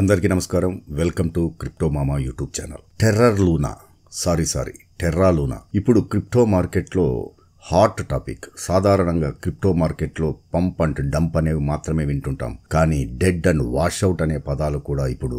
అందరికీ నమస్కారం welcome to crypto మామా YouTube channel terror Luna sorry sorry Terra Luna ఇప్పుడు క్రిప్టో మార్కెట్లో హాట్ టాపిక్ సాధారణంగా క్రిప్టో మార్కెట్లో పంప్ అండ్ డంప్ అనేవి మాత్రమే వింటుంటాం కానీ డెడ్ అండ్ వాష్అవుట్ అనే పదాలు కూడా ఇప్పుడు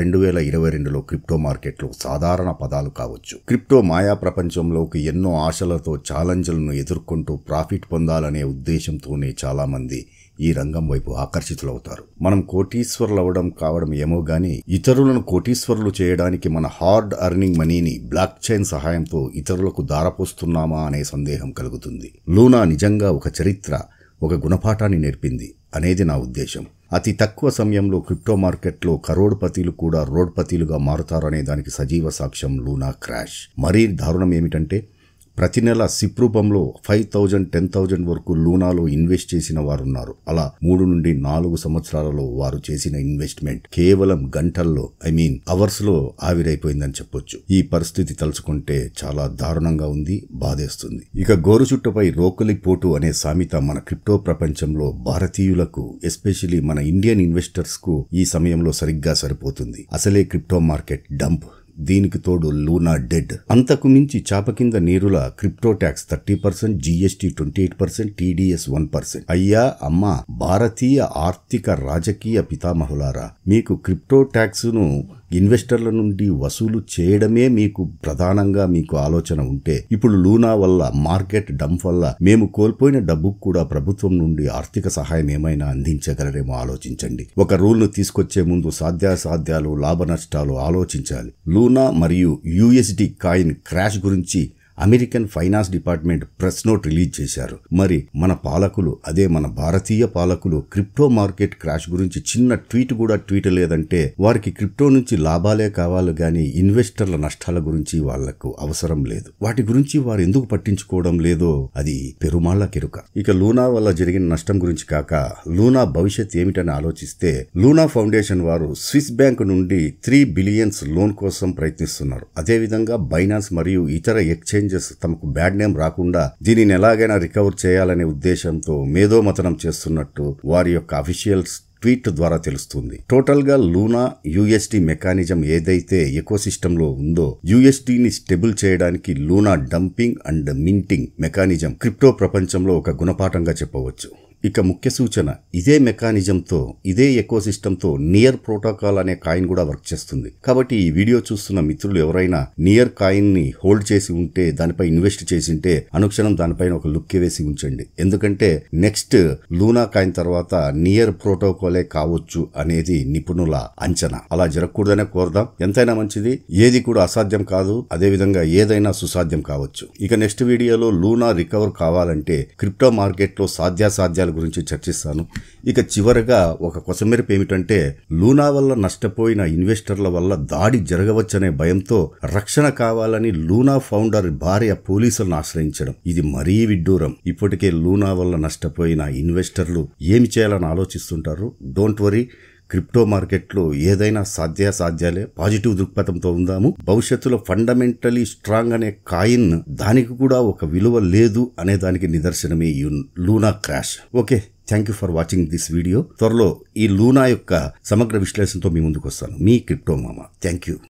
రెండు వేల ఇరవై రెండులో క్రిప్టో మార్కెట్లో సాధారణ పదాలు కావచ్చు క్రిప్టో మాయా ప్రపంచంలోకి ఎన్నో ఆశలతో ఛాలెంజ్లను ఎదుర్కొంటూ ప్రాఫిట్ పొందాలనే ఉద్దేశంతోనే చాలామంది ఈ రంగం వైపు ఆకర్షితులవుతారు మనం కోటీశ్వరులు అవడం కావడం ఏమో గాని ఇతరులను కోటీశ్వరులు చేయడానికి మన హార్డ్ అర్నింగ్ మనీని బ్లాక్ చైన్ సహాయంతో ఇతరులకు దారపోస్తున్నామా అనే సందేహం కలుగుతుంది లూనా నిజంగా ఒక చరిత్ర ఒక గుణపాఠాన్ని నేర్పింది అనేది నా ఉద్దేశం అతి తక్కువ సమయంలో క్రిప్టో మార్కెట్లో కరోడ్పతిలు కూడా రోడ్పతిలుగా మారుతారనే దానికి సజీవ సాక్ష్యం లూనా క్రాష్ మరీ దారుణం ఏమిటంటే ప్రతి నెల సిప్ రూపంలో ఫైవ్ థౌజండ్ టెన్ థౌజండ్ వరకు లూనాలో ఇన్వెస్ట్ చేసిన వారున్నారు అలా మూడు నుండి నాలుగు సంవత్సరాలలో వారు చేసిన ఇన్వెస్ట్మెంట్ కేవలం గంటల్లో ఐ మీన్ అవర్స్ లో ఆవిరైపోయిందని చెప్పొచ్చు ఈ పరిస్థితి తలుచుకుంటే చాలా దారుణంగా ఉంది బాధేస్తుంది ఇక గోరు చుట్టపై రోకలి పోటు అనే సామెత మన క్రిప్టో ప్రపంచంలో భారతీయులకు ఎస్పెషలీ మన ఇండియన్ ఇన్వెస్టర్స్ కు ఈ సమయంలో సరిగ్గా సరిపోతుంది అసలే క్రిప్టో మార్కెట్ డంప్ దీనికి తోడు లూనా డెడ్ అంతకు మించి చాప కింద నీరుల crypto tax thirty percent GST twenty eight percent TDS one percent అయ్యా అమ్మ భారతీయ ఆర్థిక రాజకీయ పితామహులారా మీకు క్రిప్టో ను ఇన్వెస్టర్ల నుండి వసూలు చేయడమే మీకు ప్రధానంగా మీకు ఆలోచన ఉంటే ఇప్పుడు లూనా వల్ల మార్కెట్ డంప్ వల్ల మేము కోల్పోయిన డబ్బుకు కూడా ప్రభుత్వం నుండి ఆర్థిక సహాయం ఏమైనా అందించగలరేమో ఆలోచించండి ఒక రూల్ను తీసుకొచ్చే ముందు సాధ్యాసాధ్యాలు లాభ నష్టాలు ఆలోచించాలి లూ లూనా మరియు యుఎస్డి కాయిన్ క్రాష్ గురించి American finance department press note release చేశారు మరి మన పాలకులు అదే మన భారతీయ పాలకులు క్రిప్టో మార్కెట్ క్రాష్ గురించి చిన్న ట్వీట్ కూడా ట్వీట్ లేదంటే వారికి క్రిప్టో నుంచి లాభాలే కావాలి గాని ఇన్వెస్టర్ల నష్టాల గురించి వాళ్లకు అవసరం లేదు వాటి గురించి వారు ఎందుకు పట్టించుకోవడం లేదో అది పెరుమాళ్ల కెరుక ఇక లూనా వల్ల జరిగిన నష్టం గురించి కాక లూనా భవిష్యత్ ఏమిటని ఆలోచిస్తే లూనా ఫౌండేషన్ వారు స్విస్ బ్యాంక్ నుండి త్రీ బిలియన్స్ లోన్ కోసం ప్రయత్నిస్తున్నారు అదేవిధంగా బైనాన్స్ మరియు ఇతర ఎక్స్చేంజ్ చేంజెస్ తమకు బ్యాడ్ నేమ్ రాకుండా దీనిని ఎలాగైనా రికవర్ చేయాలనే ఉద్దేశంతో మేధోమతనం చేస్తున్నట్టు వారి యొక్క అఫీషియల్స్ ట్వీట్ ద్వారా తెలుస్తుంది టోటల్ గా లూనా యుఎస్డి మెకానిజం ఏదైతే లో ఉందో యుఎస్డిని స్టెబుల్ చేయడానికి Luna dumping and minting mechanism crypto ప్రపంచంలో ఒక గుణపాఠంగా చెప్పవచ్చు ఇక ముఖ్య సూచన ఇదే మెకానిజంతో ఇదే ఎకోసిస్టంతో నియర్ ప్రోటోకాల్ అనే కాయిన్ కూడా వర్క్ చేస్తుంది కాబట్టి ఈ వీడియో చూస్తున్న మిత్రులు ఎవరైనా నియర్ కాయిన్ ని హోల్డ్ చేసి ఉంటే దానిపై ఇన్వెస్ట్ చేసి ఉంటే అనుక్షణం దానిపైన ఒక లుక్ వేసి ఉంచండి ఎందుకంటే నెక్స్ట్ లూనా కాయిన్ తర్వాత నియర్ ప్రోటోకాలే కావచ్చు అనేది నిపుణుల అంచనా అలా జరగకూడదనే కోరదాం ఎంతైనా మంచిది ఏది కూడా అసాధ్యం కాదు అదేవిధంగా ఏదైనా సుసాధ్యం కావచ్చు ఇక నెక్స్ట్ వీడియోలో లూనా రికవర్ కావాలంటే క్రిప్టో మార్కెట్లో సాధ్యాసాధ్యాలు విషయాల గురించి చర్చిస్తాను ఇక చివరగా ఒక కొసమెరుపు ఏమిటంటే లూనా వల్ల నష్టపోయిన ఇన్వెస్టర్ల వల్ల దాడి జరగవచ్చనే భయంతో రక్షణ కావాలని లూనా ఫౌండర్ భార్య పోలీసులను ఆశ్రయించడం ఇది మరీ విడ్డూరం ఇప్పటికే లూనా వల్ల నష్టపోయిన ఇన్వెస్టర్లు ఏమి చేయాలని ఆలోచిస్తుంటారు డోంట్ వరీ క్రిప్టో మార్కెట్లో ఏదైనా సాధ్యాసాధ్యాలే పాజిటివ్ దృక్పథంతో ఉందాము భవిష్యత్తులో ఫండమెంటలీ స్ట్రాంగ్ అనే కాయిన్ దానికి కూడా ఒక విలువ లేదు అనే దానికి నిదర్శనమే Luna crash okay thank you for watching this video త్వరలో ఈ లూనా యొక్క సమగ్ర విశ్లేషణతో మీ ముందుకు వస్తాను మీ క్రిప్టో మామ థ్యాంక్ యూ